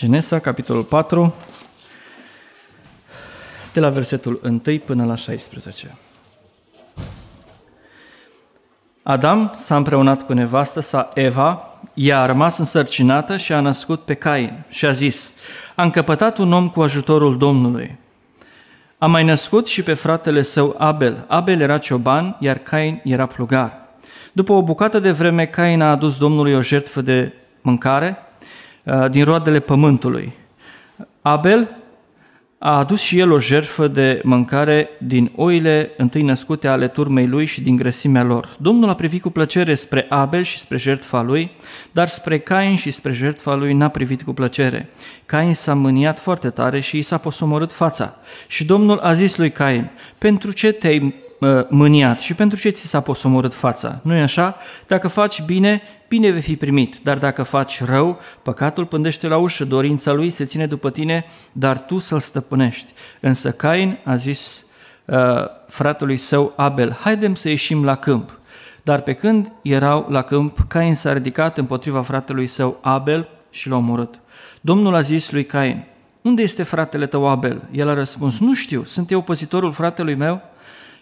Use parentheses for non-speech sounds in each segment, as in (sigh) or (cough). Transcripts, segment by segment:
Genesa, capitolul 4, de la versetul 1 până la 16. Adam s-a împreunat cu nevastă sa Eva, ea a rămas însărcinată și a născut pe Cain și a zis, a încăpătat un om cu ajutorul Domnului. A mai născut și pe fratele său Abel. Abel era cioban, iar Cain era plugar. După o bucată de vreme, Cain a adus Domnului o jertfă de mâncare Uh, din roadele pământului. Abel a adus și el o jertfă de mâncare din oile întâi născute ale turmei lui și din grăsimea lor. Domnul a privit cu plăcere spre Abel și spre jertfa lui, dar spre Cain și spre jertfa lui n-a privit cu plăcere. Cain s-a mâniat foarte tare și i s-a posomorât fața. Și Domnul a zis lui Cain, pentru ce te-ai mâniat și pentru ce ți s-a posomorât fața. nu e așa? Dacă faci bine, bine vei fi primit, dar dacă faci rău, păcatul pândește la ușă, dorința lui se ține după tine, dar tu să-l stăpânești. Însă Cain a zis uh, fratelui său Abel, haidem să ieșim la câmp. Dar pe când erau la câmp, Cain s-a ridicat împotriva fratelui său Abel și l-a omorât. Domnul a zis lui Cain, unde este fratele tău Abel? El a răspuns, nu știu, sunt eu păzitorul fratelui meu?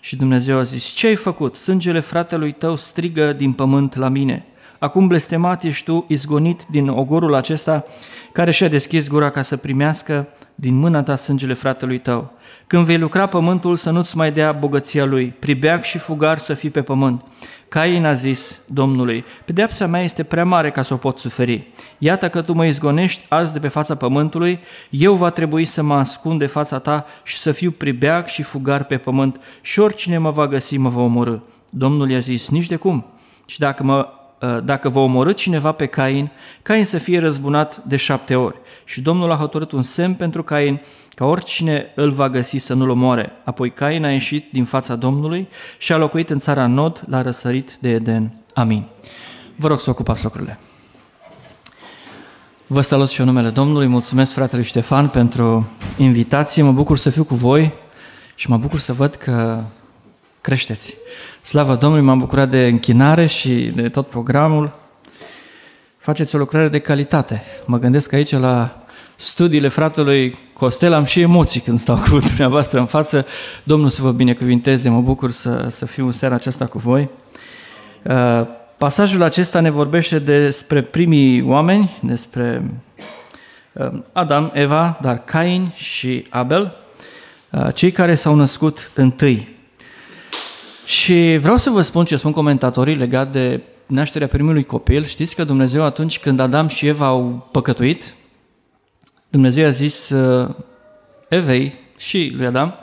Și Dumnezeu a zis, ce ai făcut? Sângele fratelui tău strigă din pământ la mine. Acum blestemat ești tu, izgonit din ogorul acesta, care și-a deschis gura ca să primească din mâna ta sângele fratelui tău. Când vei lucra pământul, să nu-ți mai dea bogăția lui, pribeac și fugar să fii pe pământ. Cain a zis Domnului, pedeapsa mea este prea mare ca să o pot suferi. Iată că tu mă izgonești azi de pe fața pământului, eu va trebui să mă ascund de fața ta și să fiu pribeac și fugar pe pământ și oricine mă va găsi mă va omorâ. Domnul i-a zis, nici de cum. Și dacă mă Ă, dacă vă omorâ cineva pe Cain, Cain să fie răzbunat de șapte ori. Și Domnul a hotărât un semn pentru Cain, ca oricine îl va găsi să nu-l omoare. Apoi Cain a ieșit din fața Domnului și a locuit în țara Nod, la răsărit de Eden. Amin. Vă rog să ocupați locurile. Vă salut și în numele Domnului, mulțumesc fratele Ștefan pentru invitație, mă bucur să fiu cu voi și mă bucur să văd că creșteți. Slavă Domnului, m-am bucurat de închinare și de tot programul. Faceți o lucrare de calitate. Mă gândesc aici la studiile fratelui Costel, am și emoții când stau cu (laughs) dumneavoastră în față. Domnul să vă binecuvinteze, mă bucur să, să fiu în seara aceasta cu voi. Uh, pasajul acesta ne vorbește despre primii oameni, despre uh, Adam, Eva, dar Cain și Abel, uh, cei care s-au născut întâi. Și vreau să vă spun ce spun comentatorii legat de nașterea primului copil. Știți că Dumnezeu atunci când Adam și Eva au păcătuit, Dumnezeu a zis uh, Evei și lui Adam,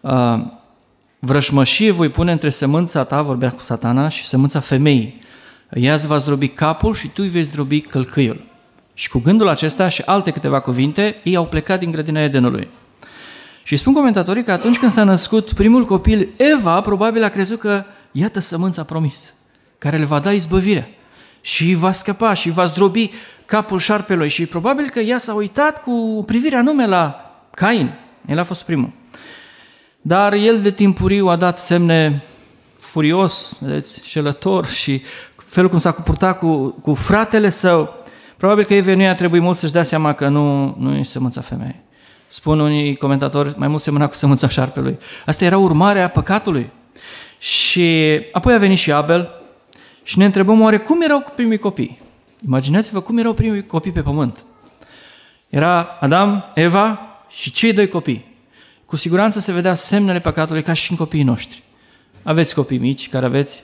uh, vrășmășie voi pune între sămânța ta, vorbea cu satana, și sămânța femeii. Ea îți va zdrobi capul și tu îi vei zdrobi călcâiul. Și cu gândul acesta și alte câteva cuvinte, ei au plecat din grădina Edenului. Și spun comentatorii că atunci când s-a născut primul copil, Eva probabil a crezut că iată sămânța promis, care le va da izbăvirea și va scăpa și va zdrobi capul șarpelui și probabil că ea s-a uitat cu privirea nume la Cain, el a fost primul. Dar el de timpuriu a dat semne furios, vedeți, șelător și felul cum s-a comportat cu, cu fratele său, probabil că i a trebuit mult să-și dea seama că nu, nu e sămânța femeie spun unii comentatori, mai mult semăna cu sămânța șarpelui. Asta era urmarea păcatului. Și apoi a venit și Abel și ne întrebăm oare cum erau primii copii? Imaginați-vă cum erau primii copii pe pământ. Era Adam, Eva și cei doi copii. Cu siguranță se vedea semnele păcatului ca și în copiii noștri. Aveți copii mici care aveți.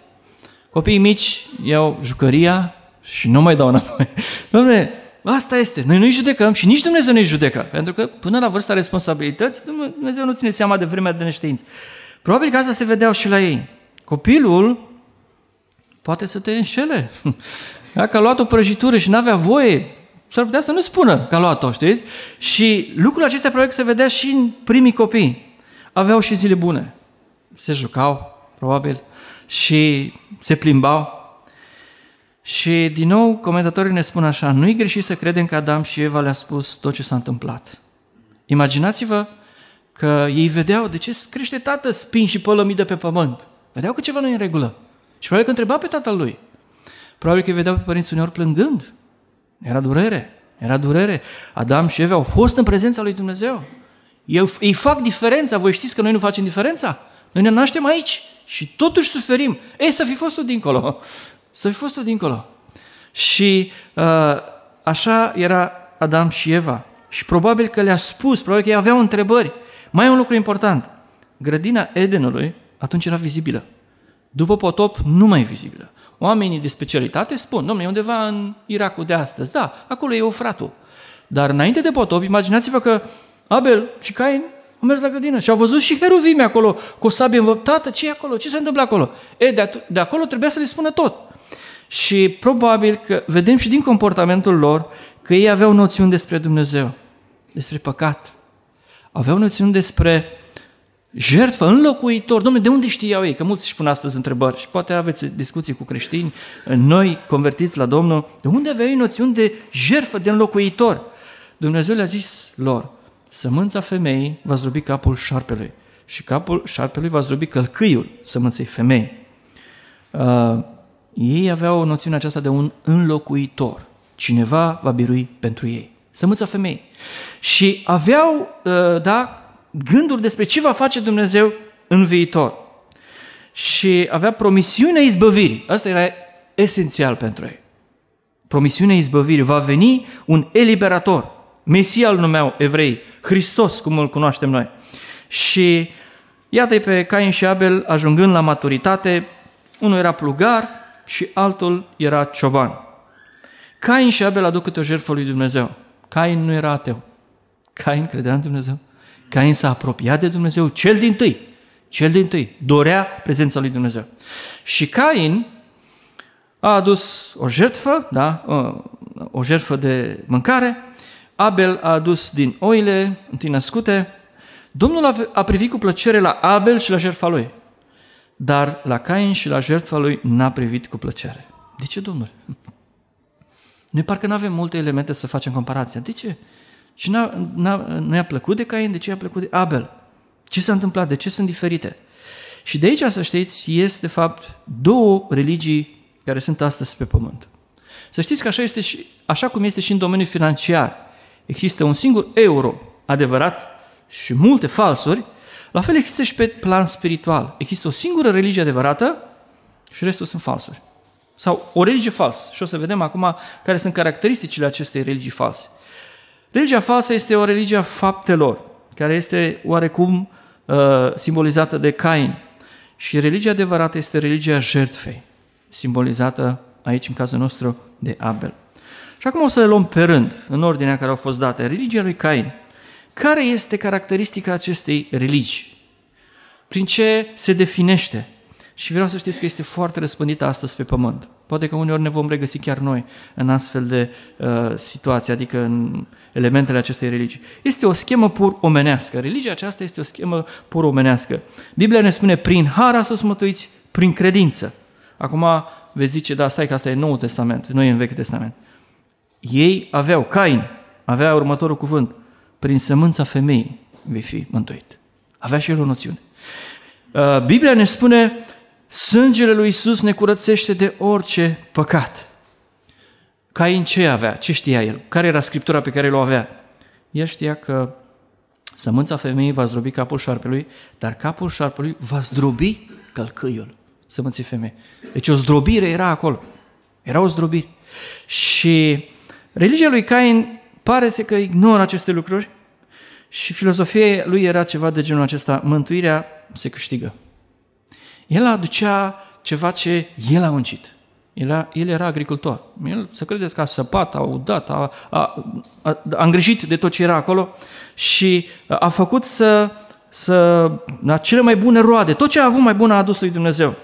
Copiii mici iau jucăria și nu mai dau înapoi. (laughs) Doamne. Asta este. Noi nu-i judecăm și nici Dumnezeu nu-i judecă. Pentru că până la vârsta responsabilității, Dumnezeu nu ține seama de vremea de neștiință. Probabil că asta se vedeau și la ei. Copilul poate să te înșele. (laughs) Dacă a luat o prăjitură și n-avea voie, s-ar putea să nu spună că a luat-o, știți? Și lucrul acesta probabil se vedea și în primii copii. Aveau și zile bune. Se jucau, probabil, și se plimbau, și din nou comentatorii ne spun așa, nu-i greșit să credem că Adam și Eva le-a spus tot ce s-a întâmplat. Imaginați-vă că ei vedeau de ce crește tată spin și pălămidă pe pământ. Vedeau că ceva nu e în regulă. Și probabil că întreba pe tatăl lui. Probabil că îi vedeau pe părinții uneori plângând. Era durere, era durere. Adam și Eva au fost în prezența lui Dumnezeu. Eu, ei fac diferența, voi știți că noi nu facem diferența? Noi ne naștem aici și totuși suferim. Ei, să fi fost tu dincolo. Să fi fost tu dincolo. Și uh, așa era Adam și Eva. Și probabil că le-a spus, probabil că ei aveau întrebări. Mai e un lucru important. Grădina Edenului atunci era vizibilă. După potop nu mai e vizibilă. Oamenii de specialitate spun, domnule, undeva în Irakul de astăzi, da, acolo e Eufratul. Dar înainte de potop, imaginați-vă că Abel și Cain au mers la grădină și au văzut și heruvime acolo, cu o sabie învăptată, ce e acolo, ce se întâmplă acolo? E, de, at- de acolo trebuia să le spună tot. Și probabil că vedem și din comportamentul lor că ei aveau noțiuni despre Dumnezeu, despre păcat. Aveau noțiuni despre jertfă, înlocuitor. Domnule, de unde știau ei? Că mulți își pun astăzi întrebări și poate aveți discuții cu creștini, noi convertiți la Domnul. De unde aveau ei noțiuni de jertfă, de înlocuitor? Dumnezeu le-a zis lor, sămânța femeii va zdrobi capul șarpelui și capul șarpelui va zdrobi călcâiul sămânței femei. Uh, ei aveau noțiune aceasta de un înlocuitor. Cineva va birui pentru ei. Sămâța femei. Și aveau, ă, da, gânduri despre ce va face Dumnezeu în viitor. Și avea promisiunea izbăvirii. Asta era esențial pentru ei. Promisiunea izbăvirii. Va veni un eliberator. Mesia îl numeau evrei. Hristos, cum îl cunoaștem noi. Și iată-i pe Cain și Abel ajungând la maturitate. Unul era plugar, și altul era cioban. Cain și Abel aduc câte o jertfă lui Dumnezeu. Cain nu era ateu. Cain credea în Dumnezeu. Cain s-a apropiat de Dumnezeu cel din tâi. Cel din tâi dorea prezența lui Dumnezeu. Și Cain a adus o jertfă, da, o jertfă de mâncare, Abel a adus din oile întâi născute. Domnul a privit cu plăcere la Abel și la jertfa lui dar la Cain și la jertfa lui n-a privit cu plăcere. De ce, Domnule? Noi parcă nu avem multe elemente să facem comparația. De ce? Și n-a, n-a, nu i-a plăcut de Cain, de ce i-a plăcut de Abel? Ce s-a întâmplat? De ce sunt diferite? Și de aici, să știți, este de fapt două religii care sunt astăzi pe pământ. Să știți că așa, este și, așa cum este și în domeniul financiar. Există un singur euro adevărat și multe falsuri, la fel există și pe plan spiritual. Există o singură religie adevărată și restul sunt falsuri. Sau o religie falsă. Și o să vedem acum care sunt caracteristicile acestei religii false. Religia falsă este o religie a faptelor, care este oarecum uh, simbolizată de Cain. Și religia adevărată este religia jertfei, simbolizată aici, în cazul nostru, de Abel. Și acum o să le luăm pe rând, în ordinea care au fost date. Religia lui Cain. Care este caracteristica acestei religii? Prin ce se definește? Și vreau să știți că este foarte răspândită astăzi pe pământ. Poate că uneori ne vom regăsi chiar noi în astfel de uh, situații, adică în elementele acestei religii. Este o schemă pur omenească. Religia aceasta este o schemă pur omenească. Biblia ne spune, prin har să fost prin credință. Acum veți zice, da, stai că asta e Noul Testament, nu e în Vechiul Testament. Ei aveau, Cain avea următorul cuvânt, prin sămânța femeii vei fi mântuit. Avea și el o noțiune. Uh, Biblia ne spune, sângele lui Isus ne curățește de orice păcat. Cain ce avea? Ce știa el? Care era scriptura pe care o avea? El știa că sămânța femeii va zdrobi capul șarpelui, dar capul șarpelui va zdrobi călcâiul sămânței femei. Deci o zdrobire era acolo. Era o zdrobire. Și religia lui Cain pare se că ignoră aceste lucruri și filozofia lui era ceva de genul acesta, mântuirea se câștigă. El aducea ceva ce el a muncit. El, a, el era agricultor. El, să credeți că a săpat, a udat, a, a, a, a îngrijit de tot ce era acolo și a făcut să, să la cele mai bune roade, tot ce a avut mai bun a adus lui Dumnezeu.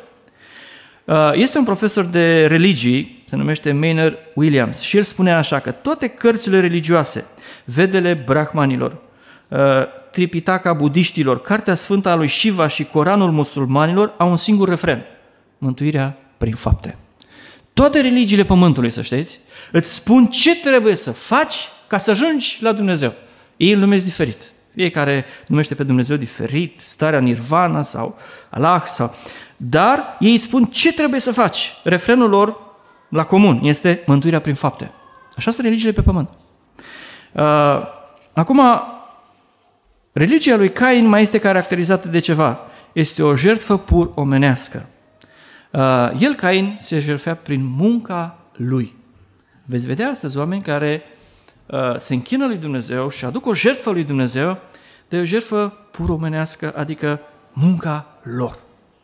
Uh, este un profesor de religii se numește Maynard Williams, și el spune așa că toate cărțile religioase, vedele brahmanilor, uh, Tripitaka budiștilor, Cartea Sfântă a lui Shiva și Coranul musulmanilor au un singur refren, mântuirea prin fapte. Toate religiile pământului, să știți, îți spun ce trebuie să faci ca să ajungi la Dumnezeu. Ei îl numesc diferit. Fiecare numește pe Dumnezeu diferit, starea nirvana sau Allah. Sau... Dar ei îți spun ce trebuie să faci. Refrenul lor la comun, este mântuirea prin fapte. Așa sunt religiile pe pământ. Uh, acum, religia lui Cain mai este caracterizată de ceva. Este o jertfă pur omenească. Uh, el, Cain, se jertfea prin munca lui. Veți vedea astăzi oameni care uh, se închină lui Dumnezeu și aduc o jertfă lui Dumnezeu, de o jertfă pur omenească, adică munca lor,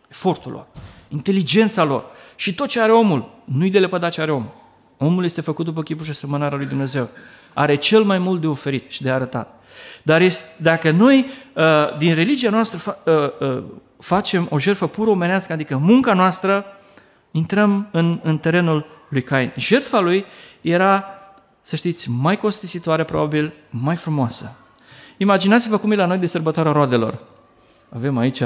efortul lor, inteligența lor, și tot ce are omul, nu-i de lepădat ce are omul. Omul este făcut după chipul și asemănarea lui Dumnezeu. Are cel mai mult de oferit și de arătat. Dar este, dacă noi, uh, din religia noastră, uh, uh, facem o jertfă pur omenească, adică munca noastră, intrăm în, în terenul lui Cain. Jertfa lui era, să știți, mai costisitoare probabil, mai frumoasă. Imaginați-vă cum e la noi de sărbătoarea roadelor. Avem aici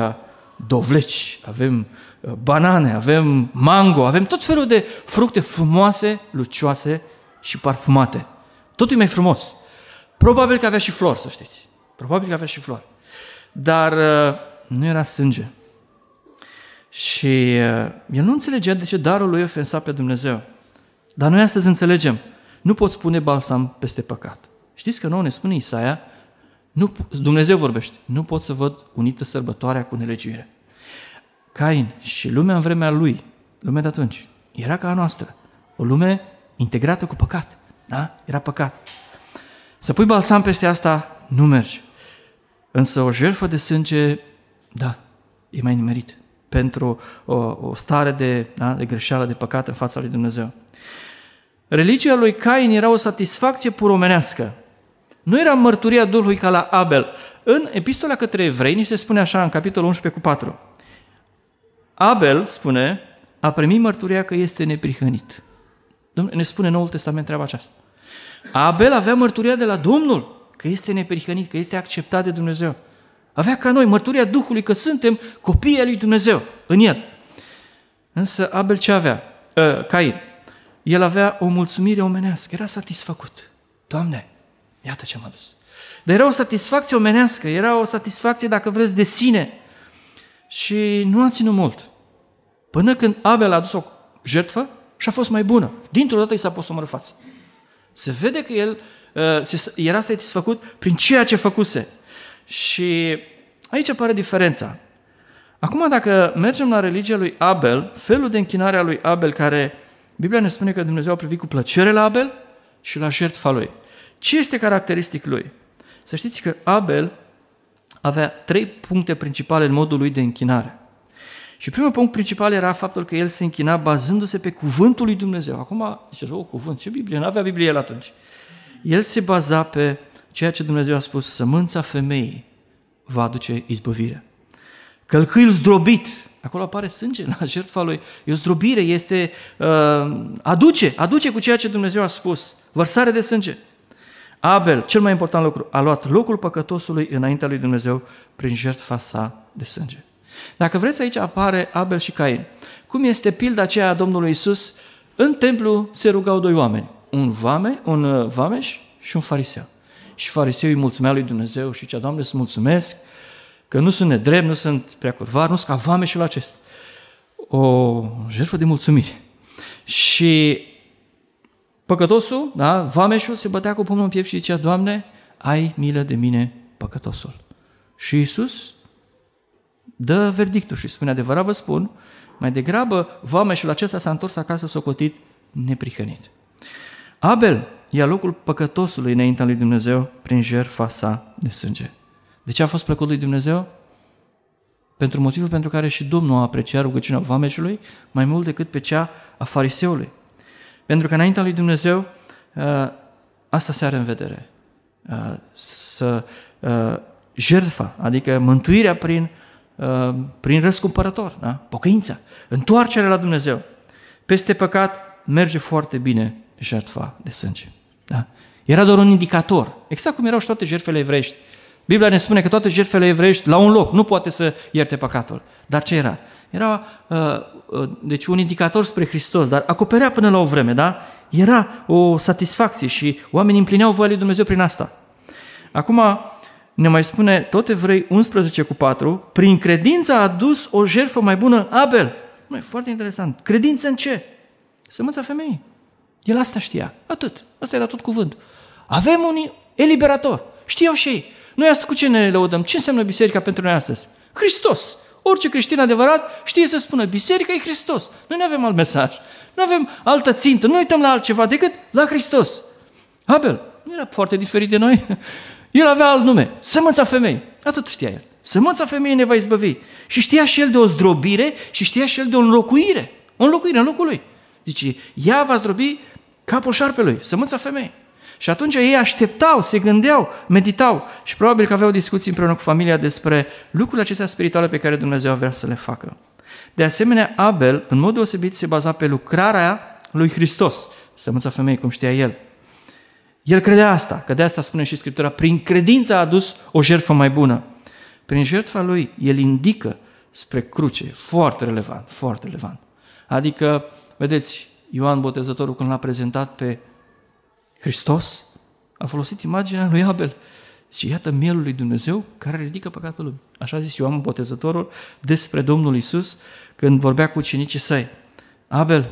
dovleci, avem uh, banane, avem mango, avem tot felul de fructe frumoase, lucioase și parfumate. Totul e mai frumos. Probabil că avea și flori, să știți. Probabil că avea și flori. Dar uh, nu era sânge. Și uh, el nu înțelegea de ce darul lui ofensa pe Dumnezeu. Dar noi astăzi înțelegem. Nu poți pune balsam peste păcat. Știți că nouă ne spune Isaia nu, Dumnezeu vorbește. Nu pot să văd unită sărbătoarea cu nelegiuire. Cain și lumea în vremea lui, lumea de atunci, era ca a noastră. O lume integrată cu păcat. Da? Era păcat. Să pui balsam peste asta nu merge. Însă o jertfă de sânge, da, e mai nimerit pentru o, o stare de, da, de greșeală, de păcat în fața lui Dumnezeu. Religia lui Cain era o satisfacție puromenească, nu era mărturia Duhului ca la Abel. În epistola către evrei ni se spune așa, în capitolul 11 cu 4. Abel, spune, a primit mărturia că este neprihănit. Ne spune Noul Testament treaba aceasta. Abel avea mărturia de la Domnul că este neprihănit, că este acceptat de Dumnezeu. Avea ca noi mărturia Duhului că suntem copiii lui Dumnezeu în el. Însă Abel ce avea? Ă, Cain. El avea o mulțumire omenească, era satisfăcut. Doamne, Iată ce am adus. Dar era o satisfacție omenească, era o satisfacție, dacă vreți, de sine. Și nu a ținut mult. Până când Abel a adus o jertfă și a fost mai bună. Dintr-o dată i s-a pus o față. Se vede că el uh, era satisfăcut prin ceea ce făcuse. Și aici apare diferența. Acum, dacă mergem la religia lui Abel, felul de închinare a lui Abel, care Biblia ne spune că Dumnezeu a privit cu plăcere la Abel și la jertfa lui. Ce este caracteristic lui? Să știți că Abel avea trei puncte principale în modul lui de închinare. Și primul punct principal era faptul că el se închina bazându-se pe cuvântul lui Dumnezeu. Acum, ziceți, o, cuvânt, ce Biblie? N-avea Biblie el atunci. El se baza pe ceea ce Dumnezeu a spus, sămânța femeii va aduce izbăvire. Călcâiul zdrobit, acolo apare sânge la (laughs) jertfa lui, e o zdrobire, este, uh, aduce, aduce cu ceea ce Dumnezeu a spus, vărsare de sânge. Abel, cel mai important lucru, a luat locul păcătosului înaintea lui Dumnezeu prin jertfa sa de sânge. Dacă vreți, aici apare Abel și Cain. Cum este pilda aceea a Domnului Isus? În templu se rugau doi oameni, un, vame, un uh, vameș și un fariseu. Și fariseul îi mulțumea lui Dumnezeu și zicea, Doamne, să mulțumesc că nu sunt nedrept, nu sunt prea curvar, nu sunt ca vameșul acest O jertfă de mulțumire. Și Păcătosul, da, vameșul, se bătea cu pumnul în piept și zicea, Doamne, ai milă de mine, păcătosul. Și Isus dă verdictul și spune, adevărat vă spun, mai degrabă vameșul acesta s-a întors acasă socotit neprihănit. Abel ia locul păcătosului înaintea lui Dumnezeu prin jertfa sa de sânge. De ce a fost plăcut lui Dumnezeu? Pentru motivul pentru care și Domnul a apreciat rugăciunea vameșului mai mult decât pe cea a fariseului. Pentru că înaintea lui Dumnezeu uh, asta se are în vedere. Uh, să uh, jertfa, adică mântuirea prin, prin răscumpărător, da? pocăința, întoarcerea la Dumnezeu. Peste păcat merge foarte bine jertfa de sânge. Da? Era doar un indicator, exact cum erau și toate jertfele evrești. Biblia ne spune că toate jertfele evrești, la un loc, nu poate să ierte păcatul. Dar ce era? Era, uh, uh, deci, un indicator spre Hristos, dar acoperea până la o vreme, da? Era o satisfacție și oamenii împlineau voia lui Dumnezeu prin asta. Acum ne mai spune tot Evrei 11 cu 4, prin credință a adus o jertfă mai bună Abel. Nu e foarte interesant. Credință în ce? Sămânța femeii. El asta știa. Atât. Asta era tot cuvânt. Avem un eliberator. Știau și ei. Noi asta cu ce ne lăudăm? Ce înseamnă biserica pentru noi astăzi? Hristos. Orice creștin adevărat știe să spună, biserica e Hristos. Noi nu avem alt mesaj, nu avem altă țintă, nu uităm la altceva decât la Hristos. Abel nu era foarte diferit de noi, (laughs) el avea alt nume, sămânța femei, atât știa el. Sămânța femeii ne va izbăvi. Și știa și el de o zdrobire și știa și el de o înlocuire. O înlocuire în locul lui. Deci, ea va zdrobi capul șarpelui, sămânța femeii. Și atunci ei așteptau, se gândeau, meditau și probabil că aveau discuții împreună cu familia despre lucrurile acestea spirituale pe care Dumnezeu avea să le facă. De asemenea, Abel, în mod deosebit, se baza pe lucrarea lui Hristos, sămânța femeii, cum știa el. El credea asta, că de asta spune și Scriptura, prin credință a adus o jertfă mai bună. Prin jertfa lui, el indică spre cruce, foarte relevant, foarte relevant. Adică, vedeți, Ioan Botezătorul când l-a prezentat pe Hristos a folosit imaginea lui Abel. Și iată mielul lui Dumnezeu care ridică păcatul lumii. Așa zis Ioan Botezătorul despre Domnul Isus când vorbea cu ucenicii săi. Abel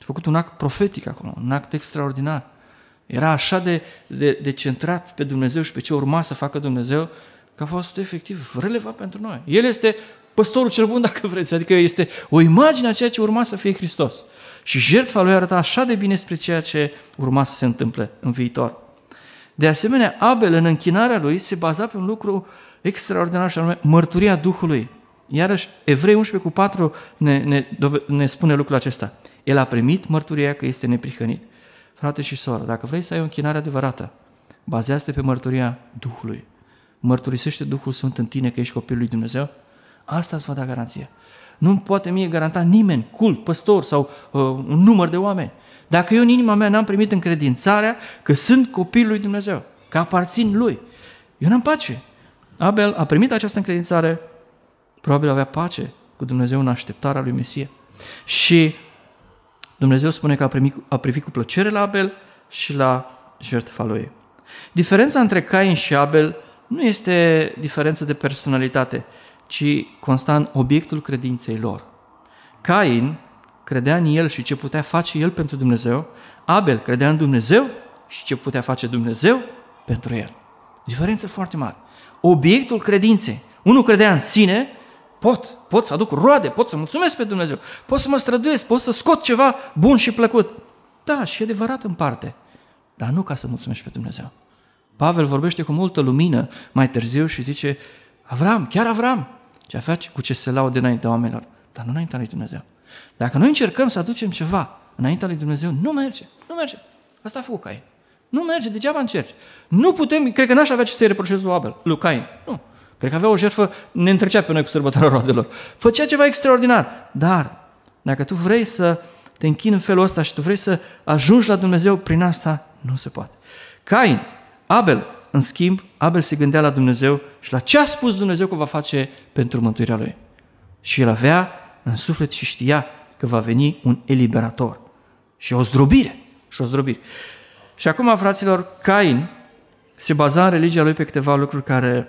a făcut un act profetic acolo, un act extraordinar. Era așa de, de, de centrat pe Dumnezeu și pe ce urma să facă Dumnezeu, că a fost efectiv relevant pentru noi. El este păstorul cel bun, dacă vreți. Adică este o imagine a ceea ce urma să fie Hristos. Și jertfa lui arăta așa de bine spre ceea ce urma să se întâmple în viitor. De asemenea, Abel, în închinarea lui, se baza pe un lucru extraordinar și anume mărturia Duhului. Iarăși, Evrei 11 cu 4 ne, ne, ne spune lucrul acesta. El a primit mărturia că este neprihănit. Frate și soră, dacă vrei să ai o închinare adevărată, bazează-te pe mărturia Duhului. Mărturisește Duhul Sfânt în tine că ești copilul lui Dumnezeu Asta îți va da garanție. Nu poate mie garanta nimeni, cult, păstor sau uh, un număr de oameni. Dacă eu în inima mea n-am primit încredințarea că sunt copilul lui Dumnezeu, că aparțin lui, eu n-am pace. Abel a primit această încredințare, probabil avea pace cu Dumnezeu în așteptarea lui Mesia. Și Dumnezeu spune că a, primit, a privit cu plăcere la Abel și la jertfa lui. Diferența între Cain și Abel nu este diferență de personalitate, ci consta în obiectul credinței lor. Cain credea în el și ce putea face el pentru Dumnezeu, Abel credea în Dumnezeu și ce putea face Dumnezeu pentru el. Diferență foarte mare. Obiectul credinței. Unul credea în sine, pot, pot să aduc roade, pot să mulțumesc pe Dumnezeu, pot să mă străduiesc, pot să scot ceva bun și plăcut. Da, și e adevărat în parte, dar nu ca să mulțumesc pe Dumnezeu. Pavel vorbește cu multă lumină mai târziu și zice, Avram, chiar Avram, ce faci? Cu ce se laude înaintea oamenilor, dar nu înaintea lui Dumnezeu. Dacă noi încercăm să aducem ceva înaintea lui Dumnezeu, nu merge, nu merge. Asta a făcut Cain. Nu merge, degeaba încerci. Nu putem, cred că n-aș avea ce să-i reproșez lui Abel, lui Cain. Nu. Cred că avea o jertfă, ne întrecea pe noi cu sărbătoarea roadelor. Făcea ceva extraordinar. Dar, dacă tu vrei să te închini în felul ăsta și tu vrei să ajungi la Dumnezeu, prin asta nu se poate. Cain, Abel, în schimb, Abel se gândea la Dumnezeu și la ce a spus Dumnezeu că va face pentru mântuirea lui. Și el avea în suflet și știa că va veni un eliberator și o zdrobire. Și o zdrobire. Și acum, fraților, Cain se baza în religia lui pe câteva lucruri care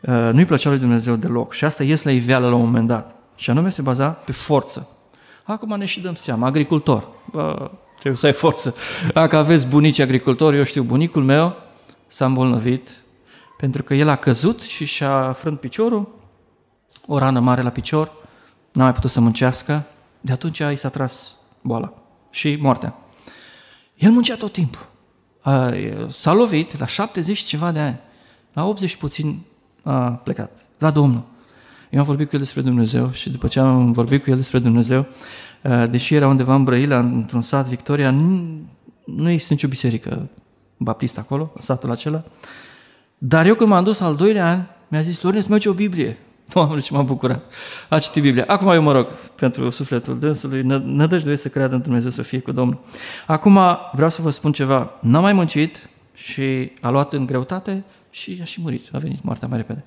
uh, nu-i plăcea lui Dumnezeu deloc. Și asta ies la iveală la un moment dat. Și anume se baza pe forță. Acum ne și dăm seama, agricultor, bă, trebuie să ai forță. Dacă aveți bunici agricultori, eu știu, bunicul meu s-a îmbolnăvit pentru că el a căzut și și-a frânt piciorul, o rană mare la picior, n-a mai putut să muncească, de atunci i s-a tras boala și moartea. El muncea tot timpul. S-a lovit la 70 ceva de ani, la 80 puțin a plecat, la Domnul. Eu am vorbit cu el despre Dumnezeu și după ce am vorbit cu el despre Dumnezeu, deși era undeva în Brăila, într-un sat, Victoria, nu, nu există nicio biserică baptist acolo, în satul acela. Dar eu când m-am dus al doilea an, mi-a zis, Florin, să mergi o Biblie. (laughs) Doamne, ce m-am bucurat. A citit Biblia. Acum eu mă rog pentru sufletul dânsului, nădăjduiesc să creadă în Dumnezeu să fie cu Domnul. Acum vreau să vă spun ceva. N-am mai muncit și a luat în greutate și a și murit. A venit moartea mai repede.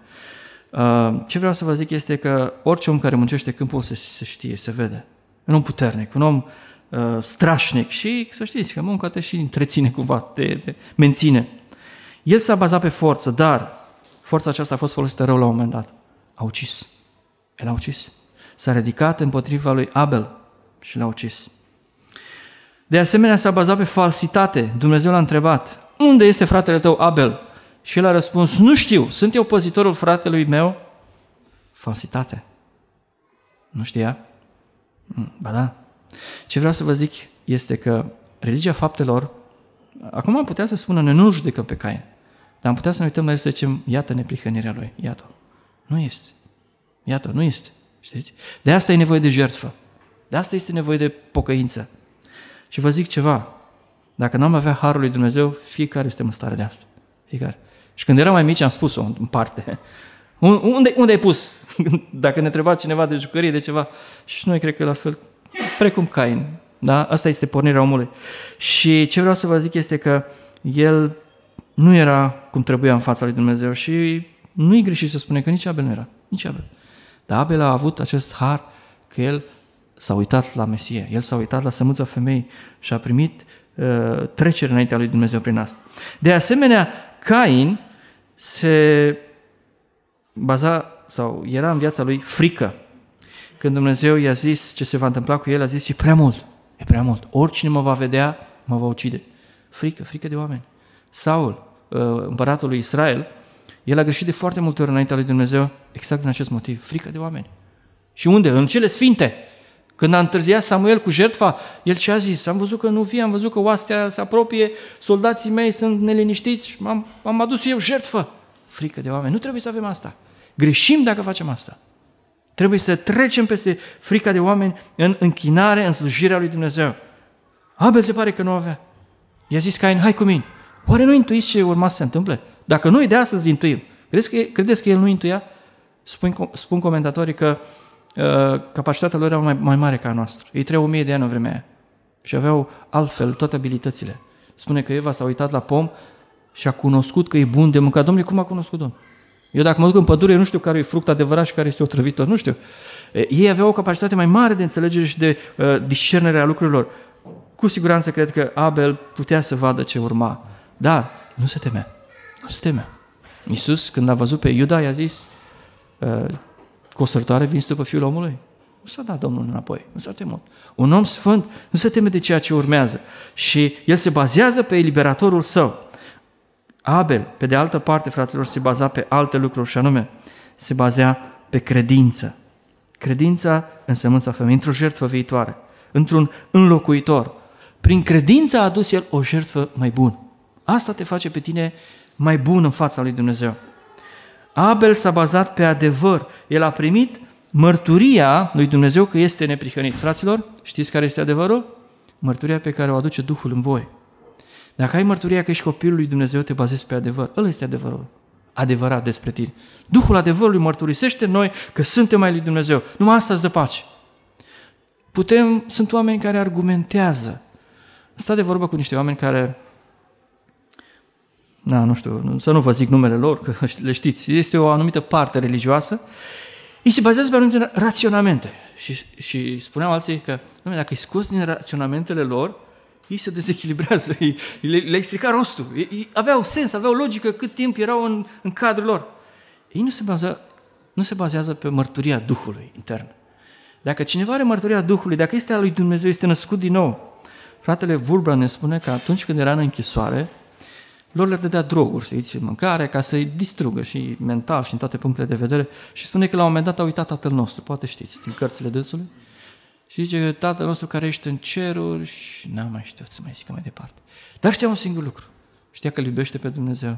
Uh, ce vreau să vă zic este că orice om care muncește câmpul se, se știe, se vede. Un om puternic, un om uh, strașnic și să știți că munca te și întreține cumva, te, te menține. El s-a bazat pe forță, dar forța aceasta a fost folosită rău la un moment dat. A ucis. El a ucis. S-a ridicat împotriva lui Abel și l-a ucis. De asemenea, s-a bazat pe falsitate. Dumnezeu l-a întrebat, unde este fratele tău Abel? Și el a răspuns, nu știu, sunt eu opozitorul fratelui meu? Falsitate. Nu știa? Mm, ba da, ce vreau să vă zic este că religia faptelor, acum am putea să spună, noi nu judecăm pe Cain, dar am putea să ne uităm la el să zicem, iată neprihănirea lui, iată Nu este. Iată, nu este. Știți? De asta e nevoie de jertfă. De asta este nevoie de pocăință. Și vă zic ceva, dacă n-am avea Harul lui Dumnezeu, fiecare este în stare de asta. Fiecare. Și când eram mai mici am spus-o în parte. (laughs) Unde, unde ai pus? (laughs) Dacă ne întreba cineva de jucărie, de ceva. Și noi cred că la fel precum Cain. Da? Asta este pornirea omului. Și ce vreau să vă zic este că el nu era cum trebuia în fața lui Dumnezeu și nu-i greșit să spune că nici Abel nu era. Nici Abel. Dar Abel a avut acest har că el s-a uitat la Mesie, el s-a uitat la sămânța femeii și a primit uh, trecere înaintea lui Dumnezeu prin asta. De asemenea, Cain se baza sau era în viața lui frică când Dumnezeu i-a zis ce se va întâmpla cu el, a zis, e prea mult, e prea mult. Oricine mă va vedea, mă va ucide. Frică, frică de oameni. Saul, uh, împăratul lui Israel, el a greșit de foarte multe ori înaintea lui Dumnezeu, exact din acest motiv, frică de oameni. Și unde? În cele sfinte. Când a întârziat Samuel cu jertfa, el ce a zis? Am văzut că nu vii, am văzut că oastea se apropie, soldații mei sunt neliniștiți, am, am adus eu jertfă. Frică de oameni. Nu trebuie să avem asta. Greșim dacă facem asta. Trebuie să trecem peste frica de oameni în închinare, în slujirea lui Dumnezeu. Abel se pare că nu avea. I-a zis Cain, hai cu mine. Oare nu intuiți ce urma să se întâmple? Dacă noi de astăzi intuim, credeți că, credeți că el nu intuia? Spun, spun comentatorii că uh, capacitatea lor era mai, mai mare ca a noastră. Ei trăiau mie de ani în vremea aia și aveau altfel toate abilitățile. Spune că Eva s-a uitat la pom și a cunoscut că e bun de mâncat. Domnule, cum a cunoscut Domnul? Eu dacă mă duc în pădure, nu știu care e fruct adevărat și care este otrăvitor, nu știu. Ei aveau o capacitate mai mare de înțelegere și de uh, discernere a lucrurilor. Cu siguranță cred că Abel putea să vadă ce urma, dar nu se temea. Nu se temea. Iisus, când a văzut pe Iuda, i-a zis, uh, cu o sărtoare vin după Fiul omului? Nu s-a dat Domnul înapoi, nu s-a temut. Un om sfânt nu se teme de ceea ce urmează și el se bazează pe eliberatorul său. Abel, pe de altă parte, fraților, se baza pe alte lucruri și anume, se bazea pe credință. Credința în sămânța femeii, într-o jertfă viitoare, într-un înlocuitor. Prin credință a adus el o jertfă mai bună. Asta te face pe tine mai bun în fața lui Dumnezeu. Abel s-a bazat pe adevăr. El a primit mărturia lui Dumnezeu că este neprihănit. Fraților, știți care este adevărul? Mărturia pe care o aduce Duhul în voi. Dacă ai mărturia că ești copilul lui Dumnezeu, te bazezi pe adevăr. Ăla este adevărul. Adevărat despre tine. Duhul adevărului mărturisește noi că suntem mai lui Dumnezeu. Numai asta îți dă pace. Putem, sunt oameni care argumentează. Sta de vorbă cu niște oameni care na, nu știu, să nu vă zic numele lor, că (laughs) le știți, este o anumită parte religioasă, ei se bazează pe anumite raționamente. Și, și spuneau alții că, dacă îi scoți din raționamentele lor, ei se dezechilibrează, le, ai stricat rostul. Ei, aveau sens, aveau logică cât timp erau în, în cadrul lor. Ei nu se, baza, nu se bazează pe mărturia Duhului intern. Dacă cineva are mărturia Duhului, dacă este al lui Dumnezeu, este născut din nou. Fratele Vulbra ne spune că atunci când era în închisoare, lor le dădea droguri, să și mâncare, ca să-i distrugă și mental și în toate punctele de vedere. Și spune că la un moment dat a uitat Tatăl nostru, poate știți, din cărțile dânsului. Și zice, Tatăl nostru care ești în ceruri și n-am mai știut să mai zică mai departe. Dar știa un singur lucru. Știa că îl iubește pe Dumnezeu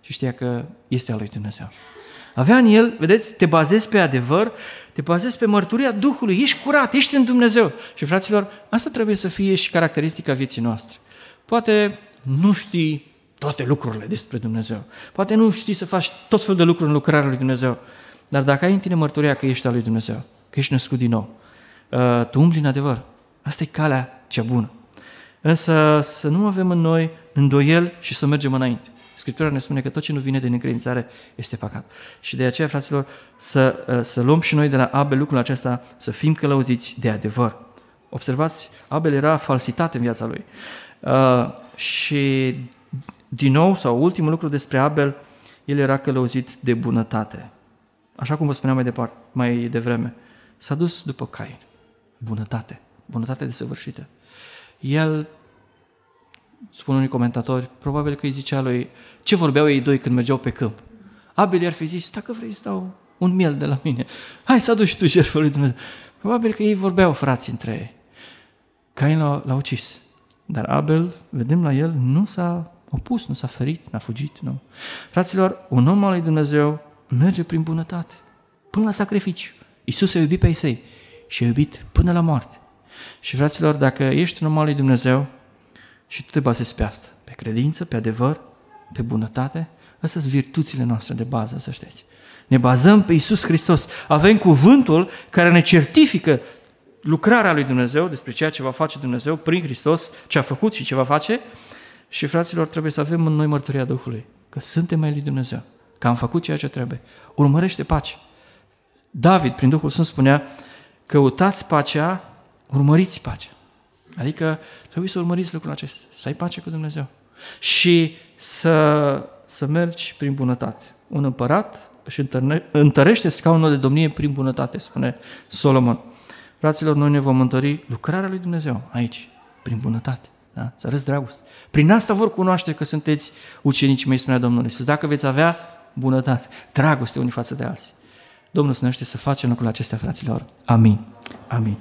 și știa că este al lui Dumnezeu. Avea în el, vedeți, te bazezi pe adevăr, te bazezi pe mărturia Duhului, ești curat, ești în Dumnezeu. Și fraților, asta trebuie să fie și caracteristica vieții noastre. Poate nu știi toate lucrurile despre Dumnezeu. Poate nu știi să faci tot felul de lucruri în lucrarea lui Dumnezeu. Dar dacă ai în tine mărturia că ești al lui Dumnezeu, că ești născut din nou, Uh, tu umbli în adevăr. Asta e calea cea bună. Însă să nu avem în noi îndoiel și să mergem înainte. Scriptura ne spune că tot ce nu vine de necredințare este păcat. Și de aceea, fraților, să, uh, să luăm și noi de la Abel lucrul acesta, să fim călăuziți de adevăr. Observați, Abel era falsitate în viața lui. Uh, și din nou, sau ultimul lucru despre Abel, el era călăuzit de bunătate. Așa cum vă spuneam mai, departe, mai devreme, s-a dus după Cain bunătate, bunătate desăvârșită. El, spun unii comentatori, probabil că îi zicea lui, ce vorbeau ei doi când mergeau pe câmp? Abel i-ar fi zis, dacă vrei stau un miel de la mine, hai să aduci tu jertfă lui Dumnezeu. Probabil că ei vorbeau frați între ei. Cain l-a, l-a ucis. Dar Abel, vedem la el, nu s-a opus, nu s-a ferit, n-a fugit, nu. Fraților, un om al lui Dumnezeu merge prin bunătate, până la sacrificiu. Iisus a iubit pe ei săi și a iubit până la moarte. Și fraților, dacă ești în urma lui Dumnezeu și tu te bazezi pe asta, pe credință, pe adevăr, pe bunătate, astea sunt virtuțile noastre de bază, să știți. Ne bazăm pe Isus Hristos. Avem cuvântul care ne certifică lucrarea lui Dumnezeu, despre ceea ce va face Dumnezeu prin Hristos, ce a făcut și ce va face. Și fraților, trebuie să avem în noi mărturia Duhului, că suntem ai lui Dumnezeu, că am făcut ceea ce trebuie. Urmărește pace. David, prin Duhul Sfânt, spunea, căutați pacea, urmăriți pacea. Adică trebuie să urmăriți lucrul acesta, să ai pace cu Dumnezeu și să, să mergi prin bunătate. Un împărat își întărne, întărește scaunul de domnie prin bunătate, spune Solomon. Fraților, noi ne vom întări lucrarea lui Dumnezeu aici, prin bunătate. Da? Să arăți dragoste. Prin asta vor cunoaște că sunteți ucenici mei, spunea Domnul Iisus, dacă veți avea bunătate, dragoste unii față de alții. Domnul să ne să facem lucrurile acestea, fraților. Amin. Amin.